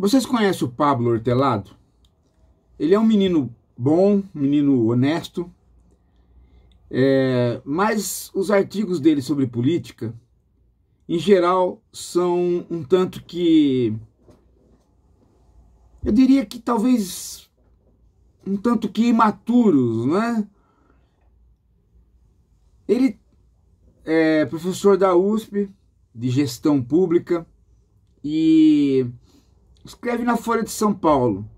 Vocês conhecem o Pablo Hortelado? Ele é um menino bom, um menino honesto, é, mas os artigos dele sobre política, em geral, são um tanto que. Eu diria que talvez um tanto que imaturos, né? Ele é professor da USP, de gestão pública, e escreve na Folha de São Paulo.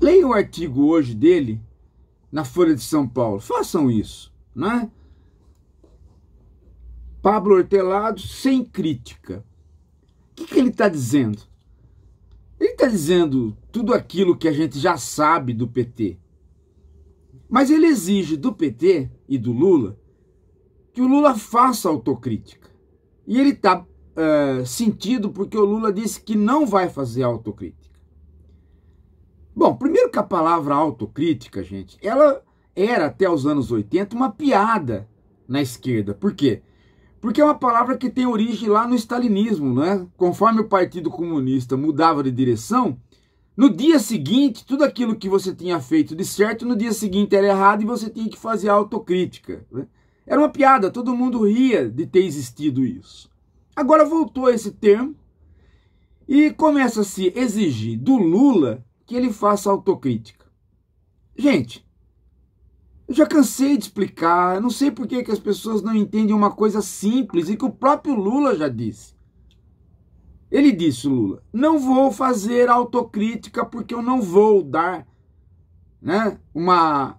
Leia o artigo hoje dele na Folha de São Paulo. Façam isso, né? Pablo Hortelado sem crítica. O que, que ele está dizendo? Ele está dizendo tudo aquilo que a gente já sabe do PT. Mas ele exige do PT e do Lula que o Lula faça autocrítica. E ele está é, sentido porque o Lula disse que não vai fazer autocrítica. Bom, primeiro que a palavra autocrítica, gente, ela era até os anos 80 uma piada na esquerda. Por quê? Porque é uma palavra que tem origem lá no stalinismo, né? Conforme o Partido Comunista mudava de direção, no dia seguinte, tudo aquilo que você tinha feito de certo, no dia seguinte era errado e você tinha que fazer autocrítica. Né? Era uma piada, todo mundo ria de ter existido isso. Agora voltou esse termo e começa a se exigir do Lula que ele faça autocrítica. Gente, eu já cansei de explicar, não sei por que, que as pessoas não entendem uma coisa simples e que o próprio Lula já disse. Ele disse, Lula, não vou fazer autocrítica porque eu não vou dar né, uma,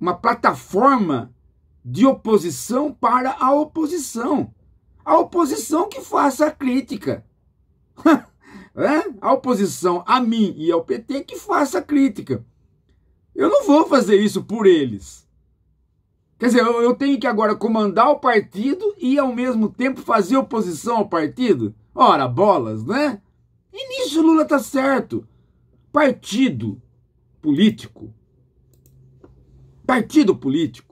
uma plataforma de oposição para a oposição a oposição que faça a crítica. é? A oposição a mim e ao PT que faça a crítica. Eu não vou fazer isso por eles. Quer dizer, eu, eu tenho que agora comandar o partido e ao mesmo tempo fazer oposição ao partido? Ora, bolas, né? E nisso Lula tá certo. Partido político. Partido político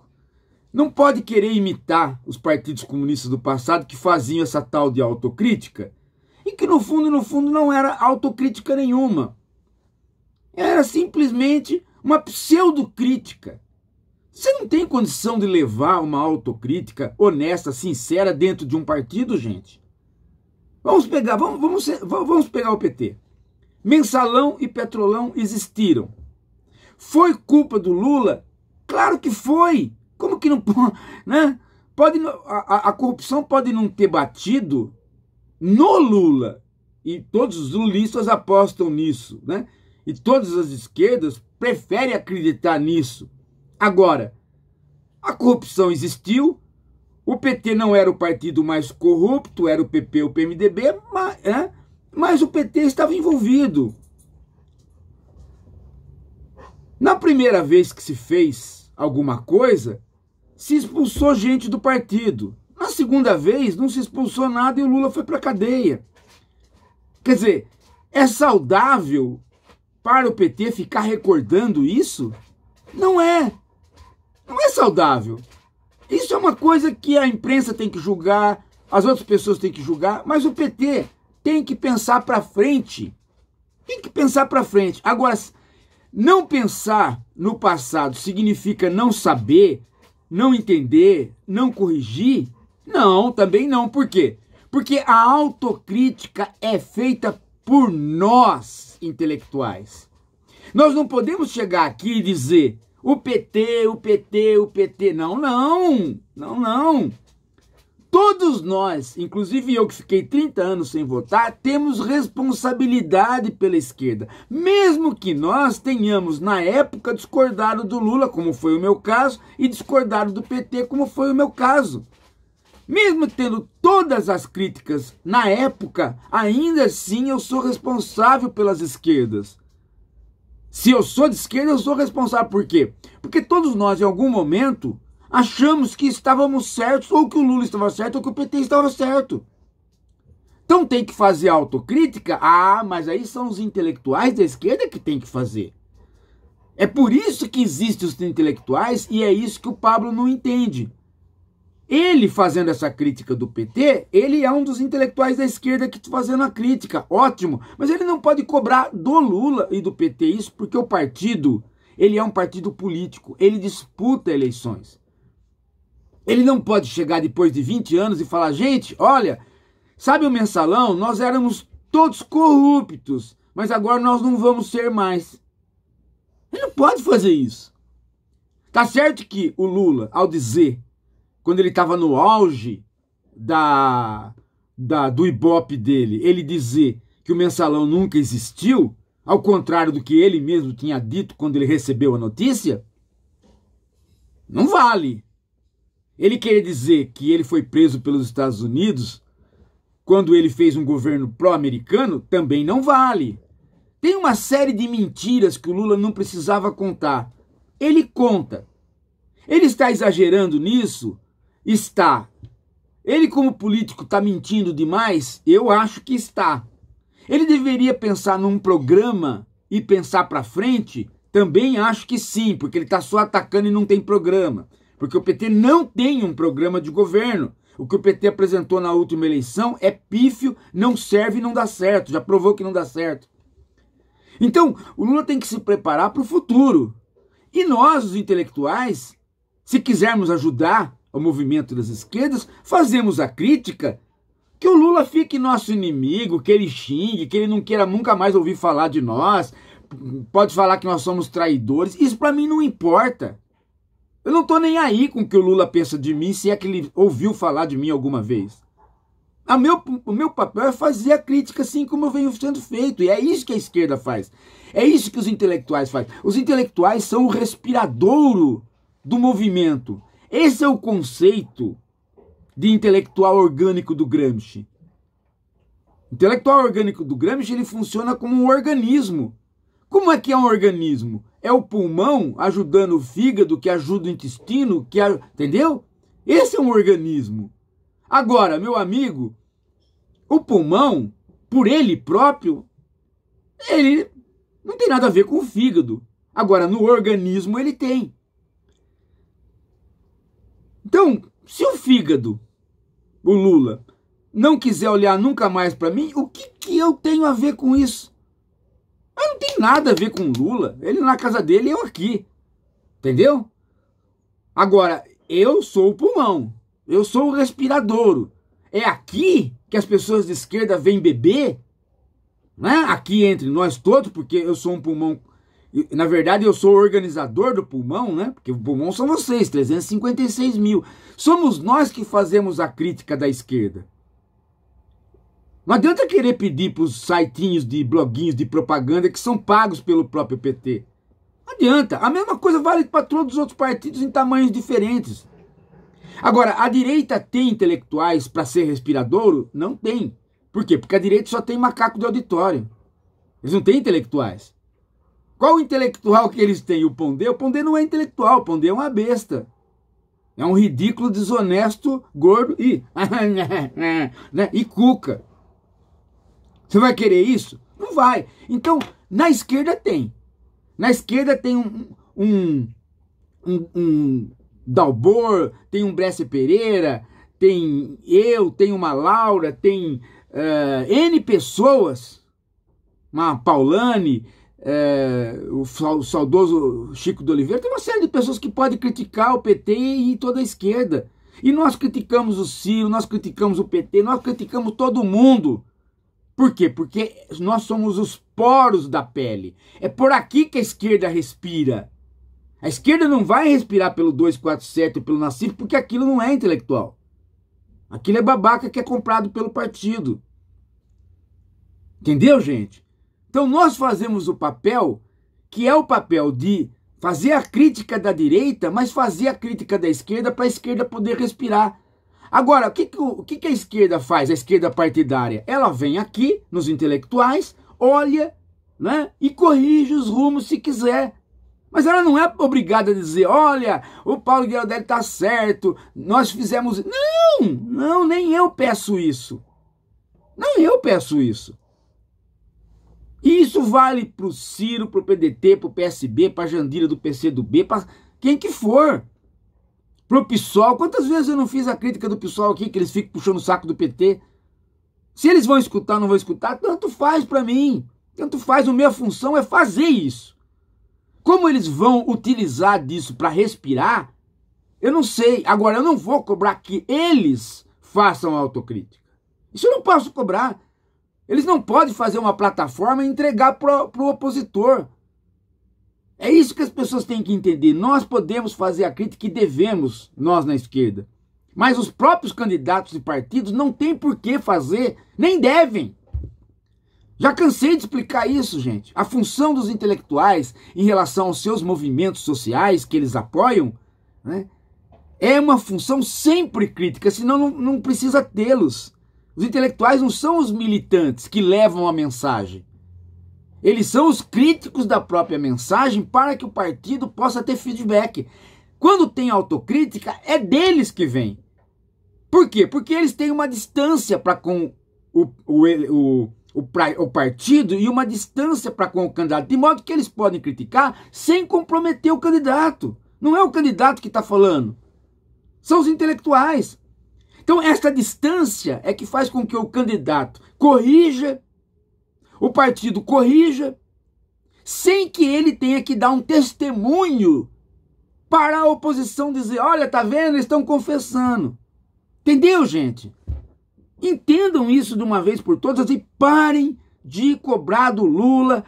não pode querer imitar os partidos comunistas do passado que faziam essa tal de autocrítica e que no fundo, no fundo, não era autocrítica nenhuma. Era simplesmente uma pseudocrítica. Você não tem condição de levar uma autocrítica honesta, sincera dentro de um partido, gente. Vamos pegar, vamos, vamos, vamos pegar o PT. Mensalão e Petrolão existiram. Foi culpa do Lula? Claro que foi que não. Né? Pode, a, a corrupção pode não ter batido no Lula. E todos os lulistas apostam nisso, né? E todas as esquerdas preferem acreditar nisso. Agora, a corrupção existiu, o PT não era o partido mais corrupto, era o PP, o PMDB, mas, é, né? mas o PT estava envolvido. Na primeira vez que se fez alguma coisa, se expulsou gente do partido. Na segunda vez, não se expulsou nada e o Lula foi para a cadeia. Quer dizer, é saudável para o PT ficar recordando isso? Não é. Não é saudável. Isso é uma coisa que a imprensa tem que julgar, as outras pessoas têm que julgar, mas o PT tem que pensar para frente. Tem que pensar para frente. Agora, não pensar no passado significa não saber, não entender, não corrigir? Não, também não. Por quê? Porque a autocrítica é feita por nós, intelectuais. Nós não podemos chegar aqui e dizer o PT, o PT, o PT. Não, não, não, não. Todos nós, inclusive eu que fiquei 30 anos sem votar, temos responsabilidade pela esquerda. Mesmo que nós tenhamos, na época, discordado do Lula, como foi o meu caso, e discordado do PT, como foi o meu caso. Mesmo tendo todas as críticas na época, ainda assim eu sou responsável pelas esquerdas. Se eu sou de esquerda, eu sou responsável por quê? Porque todos nós, em algum momento, achamos que estávamos certos, ou que o Lula estava certo, ou que o PT estava certo. Então tem que fazer autocrítica? Ah, mas aí são os intelectuais da esquerda que tem que fazer. É por isso que existem os intelectuais e é isso que o Pablo não entende. Ele fazendo essa crítica do PT, ele é um dos intelectuais da esquerda que está fazendo a crítica, ótimo. Mas ele não pode cobrar do Lula e do PT isso, porque o partido, ele é um partido político, ele disputa eleições. Ele não pode chegar depois de 20 anos e falar: gente, olha, sabe o mensalão? Nós éramos todos corruptos, mas agora nós não vamos ser mais. Ele não pode fazer isso. Tá certo que o Lula, ao dizer, quando ele estava no auge da, da, do ibope dele, ele dizer que o mensalão nunca existiu, ao contrário do que ele mesmo tinha dito quando ele recebeu a notícia, não vale. Ele queria dizer que ele foi preso pelos Estados Unidos quando ele fez um governo pró-americano? Também não vale. Tem uma série de mentiras que o Lula não precisava contar. Ele conta. Ele está exagerando nisso? Está. Ele, como político, está mentindo demais? Eu acho que está. Ele deveria pensar num programa e pensar para frente? Também acho que sim, porque ele está só atacando e não tem programa. Porque o PT não tem um programa de governo. O que o PT apresentou na última eleição é pífio, não serve e não dá certo. Já provou que não dá certo. Então, o Lula tem que se preparar para o futuro. E nós, os intelectuais, se quisermos ajudar o movimento das esquerdas, fazemos a crítica que o Lula fique nosso inimigo, que ele xingue, que ele não queira nunca mais ouvir falar de nós, pode falar que nós somos traidores. Isso para mim não importa. Eu não estou nem aí com o que o Lula pensa de mim, se é que ele ouviu falar de mim alguma vez. A meu, o meu papel é fazer a crítica assim como eu venho sendo feito. E é isso que a esquerda faz. É isso que os intelectuais fazem. Os intelectuais são o respiradouro do movimento. Esse é o conceito de intelectual orgânico do Gramsci. O intelectual orgânico do Gramsci ele funciona como um organismo. Como é que é um organismo? é o pulmão ajudando o fígado, que ajuda o intestino, que a... entendeu? Esse é um organismo. Agora, meu amigo, o pulmão, por ele próprio, ele não tem nada a ver com o fígado. Agora, no organismo ele tem. Então, se o fígado, o Lula, não quiser olhar nunca mais para mim, o que, que eu tenho a ver com isso? Mas não tem nada a ver com Lula. Ele na casa dele e eu aqui. Entendeu? Agora, eu sou o pulmão. Eu sou o respiradouro. É aqui que as pessoas de esquerda vêm beber? Né? Aqui entre nós todos, porque eu sou um pulmão. Na verdade, eu sou o organizador do pulmão, né? Porque o pulmão são vocês, 356 mil. Somos nós que fazemos a crítica da esquerda. Não adianta querer pedir para os sitinhos de bloguinhos de propaganda que são pagos pelo próprio PT. Não adianta. A mesma coisa vale para todos os outros partidos em tamanhos diferentes. Agora, a direita tem intelectuais para ser respiradouro? Não tem. Por quê? Porque a direita só tem macaco de auditório. Eles não têm intelectuais. Qual o intelectual que eles têm? O Pondé? O Pondé não é intelectual, o Pondé é uma besta. É um ridículo, desonesto, gordo e, né, e cuca. Você vai querer isso? Não vai. Então, na esquerda tem. Na esquerda tem um, um, um, um Dalbor, tem um Bresse Pereira, tem eu, tem uma Laura, tem uh, N pessoas, uma Paulane, uh, o, saudoso Chico de Oliveira, tem uma série de pessoas que podem criticar o PT e toda a esquerda. E nós criticamos o Ciro, nós criticamos o PT, nós criticamos todo mundo. Por quê? Porque nós somos os poros da pele. É por aqui que a esquerda respira. A esquerda não vai respirar pelo 247 e pelo Nassif, porque aquilo não é intelectual. Aquilo é babaca que é comprado pelo partido. Entendeu, gente? Então nós fazemos o papel que é o papel de fazer a crítica da direita, mas fazer a crítica da esquerda para a esquerda poder respirar. Agora, o que, que, o que, que a esquerda faz, a esquerda partidária? Ela vem aqui, nos intelectuais, olha né, e corrige os rumos se quiser. Mas ela não é obrigada a dizer, olha, o Paulo Guilherme está certo, nós fizemos. Não, não, nem eu peço isso. Não eu peço isso. E isso vale para o Ciro, para o PDT, para o PSB, para a Jandira do PCdoB, para quem que for pro PSOL. Quantas vezes eu não fiz a crítica do PSOL aqui, que eles ficam puxando o saco do PT? Se eles vão escutar ou não vão escutar, tanto faz para mim. Tanto faz, a minha função é fazer isso. Como eles vão utilizar disso para respirar, eu não sei. Agora, eu não vou cobrar que eles façam autocrítica. Isso eu não posso cobrar. Eles não podem fazer uma plataforma e entregar para o opositor. É isso que as pessoas têm que entender. Nós podemos fazer a crítica que devemos, nós na esquerda. Mas os próprios candidatos e partidos não têm por que fazer, nem devem. Já cansei de explicar isso, gente. A função dos intelectuais em relação aos seus movimentos sociais que eles apoiam né, é uma função sempre crítica, senão não, não precisa tê-los. Os intelectuais não são os militantes que levam a mensagem. Eles são os críticos da própria mensagem para que o partido possa ter feedback. Quando tem autocrítica, é deles que vem. Por quê? Porque eles têm uma distância para com o, o, o, o, o partido e uma distância para com o candidato, de modo que eles podem criticar sem comprometer o candidato. Não é o candidato que está falando, são os intelectuais. Então, esta distância é que faz com que o candidato corrija o partido corrija, sem que ele tenha que dar um testemunho para a oposição dizer: olha, tá vendo, eles estão confessando. Entendeu, gente? Entendam isso de uma vez por todas e parem de cobrar do Lula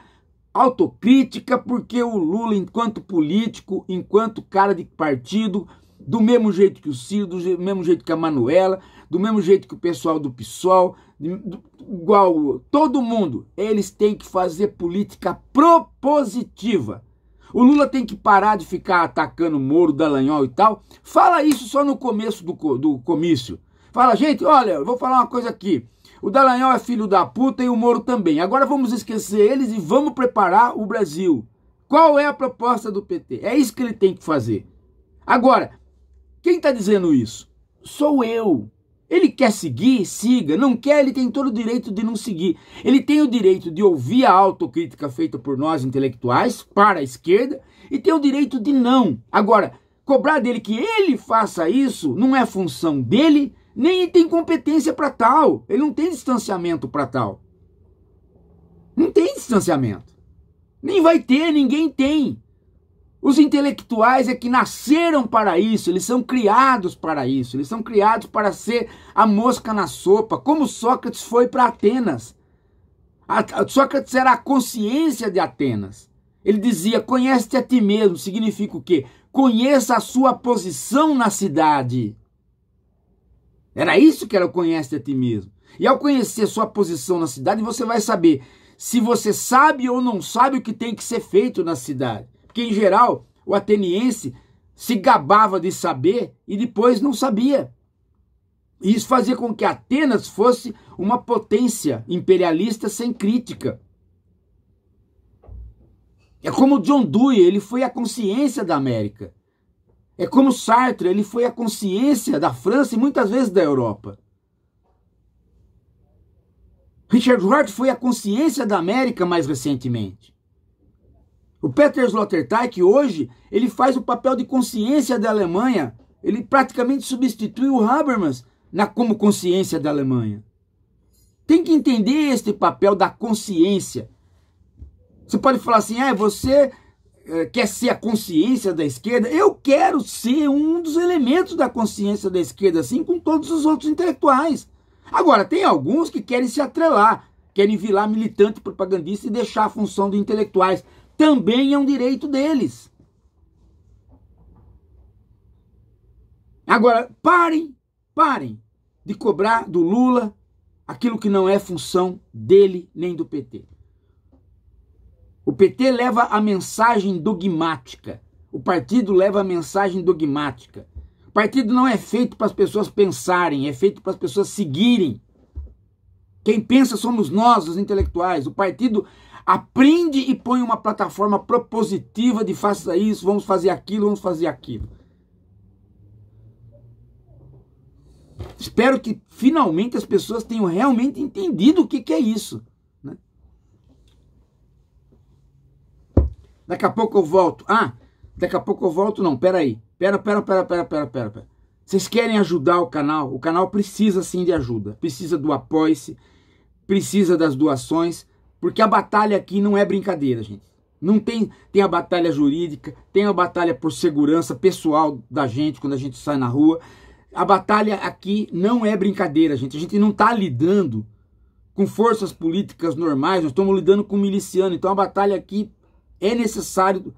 autocrítica, porque o Lula, enquanto político, enquanto cara de partido, do mesmo jeito que o Ciro, do mesmo jeito que a Manuela, do mesmo jeito que o pessoal do PSOL, igual todo mundo, eles têm que fazer política propositiva. O Lula tem que parar de ficar atacando o Moro, Dallagnol e tal. Fala isso só no começo do, do comício. Fala, gente, olha, vou falar uma coisa aqui. O Dallagnol é filho da puta e o Moro também. Agora vamos esquecer eles e vamos preparar o Brasil. Qual é a proposta do PT? É isso que ele tem que fazer. Agora, quem está dizendo isso? Sou eu. Ele quer seguir, siga. Não quer, ele tem todo o direito de não seguir. Ele tem o direito de ouvir a autocrítica feita por nós intelectuais para a esquerda e tem o direito de não. Agora, cobrar dele que ele faça isso não é função dele, nem tem competência para tal. Ele não tem distanciamento para tal. Não tem distanciamento. Nem vai ter, ninguém tem. Os intelectuais é que nasceram para isso, eles são criados para isso, eles são criados para ser a mosca na sopa, como Sócrates foi para Atenas. Sócrates era a consciência de Atenas. Ele dizia: conhece-te a ti mesmo, significa o quê? Conheça a sua posição na cidade. Era isso que era o conhece-te a ti mesmo. E ao conhecer sua posição na cidade, você vai saber se você sabe ou não sabe o que tem que ser feito na cidade porque, em geral, o ateniense se gabava de saber e depois não sabia. E isso fazia com que Atenas fosse uma potência imperialista sem crítica. É como John Dewey, ele foi a consciência da América. É como Sartre, ele foi a consciência da França e muitas vezes da Europa. Richard Hart foi a consciência da América mais recentemente. O Peter Sloterdijk hoje, ele faz o papel de consciência da Alemanha, ele praticamente substitui o Habermas na como consciência da Alemanha. Tem que entender este papel da consciência. Você pode falar assim: "Ah, você eh, quer ser a consciência da esquerda? Eu quero ser um dos elementos da consciência da esquerda, assim com todos os outros intelectuais. Agora, tem alguns que querem se atrelar, querem virar militante propagandista e deixar a função de intelectuais também é um direito deles. Agora, parem, parem de cobrar do Lula aquilo que não é função dele nem do PT. O PT leva a mensagem dogmática. O partido leva a mensagem dogmática. O partido não é feito para as pessoas pensarem, é feito para as pessoas seguirem. Quem pensa somos nós, os intelectuais. O partido Aprende e põe uma plataforma propositiva de faça isso, vamos fazer aquilo, vamos fazer aquilo. Espero que finalmente as pessoas tenham realmente entendido o que, que é isso. Né? Daqui a pouco eu volto. Ah, daqui a pouco eu volto, não, peraí. Pera, pera, pera, pera, pera, pera. pera. Vocês querem ajudar o canal? O canal precisa sim de ajuda. Precisa do apoio-se, precisa das doações, porque a batalha aqui não é brincadeira, gente. Não tem, tem a batalha jurídica, tem a batalha por segurança pessoal da gente quando a gente sai na rua. A batalha aqui não é brincadeira, gente. A gente não está lidando com forças políticas normais, nós estamos lidando com miliciano. Então a batalha aqui é necessário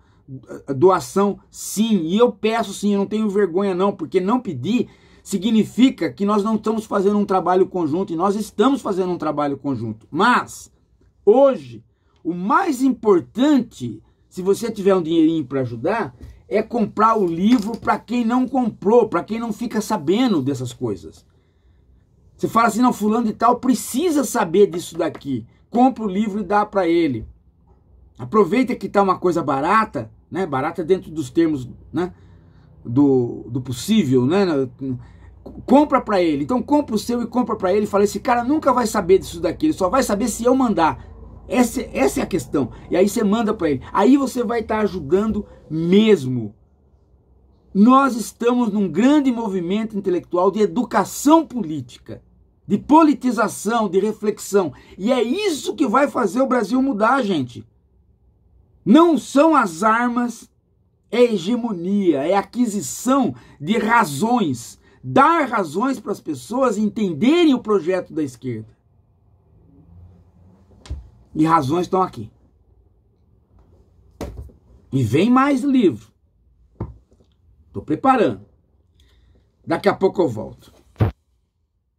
eh, doação, sim. E eu peço sim, eu não tenho vergonha não, porque não pedir significa que nós não estamos fazendo um trabalho conjunto e nós estamos fazendo um trabalho conjunto. Mas Hoje, o mais importante, se você tiver um dinheirinho para ajudar, é comprar o livro para quem não comprou, para quem não fica sabendo dessas coisas. Você fala assim, não, fulano de tal precisa saber disso daqui. Compra o livro e dá para ele. Aproveita que tá uma coisa barata, né? Barata dentro dos termos, né? Do, do possível, né? Compra para ele. Então compra o seu e compra para ele. Fala, esse cara nunca vai saber disso daqui. Ele só vai saber se eu mandar. Essa, essa é a questão. E aí você manda para ele. Aí você vai estar tá ajudando mesmo. Nós estamos num grande movimento intelectual de educação política, de politização, de reflexão. E é isso que vai fazer o Brasil mudar, gente. Não são as armas, é hegemonia, é aquisição de razões. Dar razões para as pessoas entenderem o projeto da esquerda e razões estão aqui. E vem mais livro. Estou preparando. Daqui a pouco eu volto.